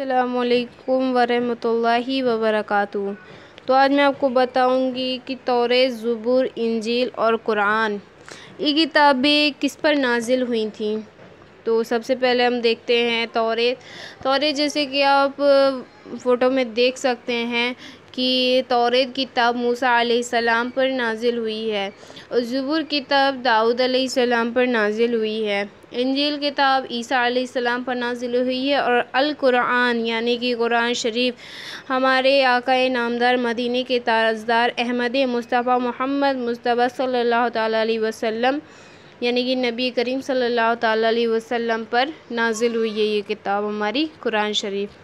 अल्लाम वरम वबरकातु तो आज मैं आपको बताऊंगी कि तौर ज़ुबूर इंजील और कुरान ये किताबें किस पर नाजिल हुई थी तो सबसे पहले हम देखते हैं तौरे तौरे जैसे कि आप फ़ोटो में देख सकते हैं की तौरेत किताब मूसा सलाम पर नाजिल हुई है और ज़ुबुर किताब दाऊद सलाम पर नाजिल हुई है इंजील किताब ईसा सलाम पर नाजिल हुई है और अल कुरान यानी कि कुरान शरीफ हमारे आकाए नामदार मदीने के ताजदार अहमद मुस्तफ़ा मोहम्मद मुस्तफ़ा सल्ला अलैहि यानी कि नबी करीम सल्ला अलैहि पर नाजिल हुई है ये किताब हमारी कुरान शरीफ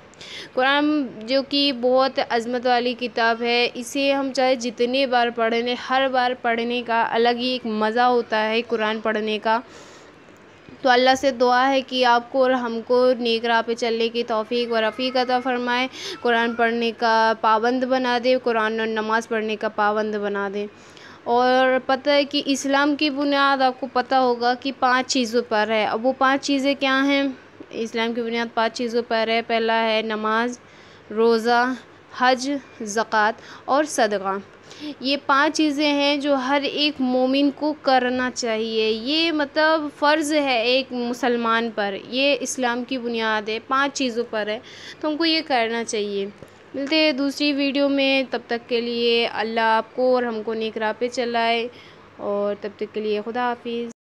कुरान जो कि बहुत अज़मत वाली किताब है इसे हम चाहे जितने बार पढ़ने हर बार पढ़ने का अलग ही एक मज़ा होता है कुरान पढ़ने का तो अल्लाह से दुआ है कि आपको और हमको नेक राह पे चलने की तौफीक व रफ़ीक अता फ़रमाए कुरान पढ़ने का पाबंद बना दे कुरान और नमाज़ पढ़ने का पाबंद बना दे और पता है कि इस्लाम की बुनियाद आपको पता होगा कि पांच चीज़ों पर है अब वो पांच चीज़ें क्या हैं इस्लाम की बुनियाद पाँच चीज़ों पर है पहला है नमाज रोज़ा हज ज़क़़त और सदका ये पांच चीज़ें हैं जो हर एक मोमिन को करना चाहिए ये मतलब फ़र्ज़ है एक मुसलमान पर ये इस्लाम की बुनियाद है पांच चीज़ों पर है तो हमको ये करना चाहिए मिलते हैं दूसरी वीडियो में तब तक के लिए अल्लाह आपको और हमको नेक राह पे चलाए और तब तक के लिए खुदा हाफिज़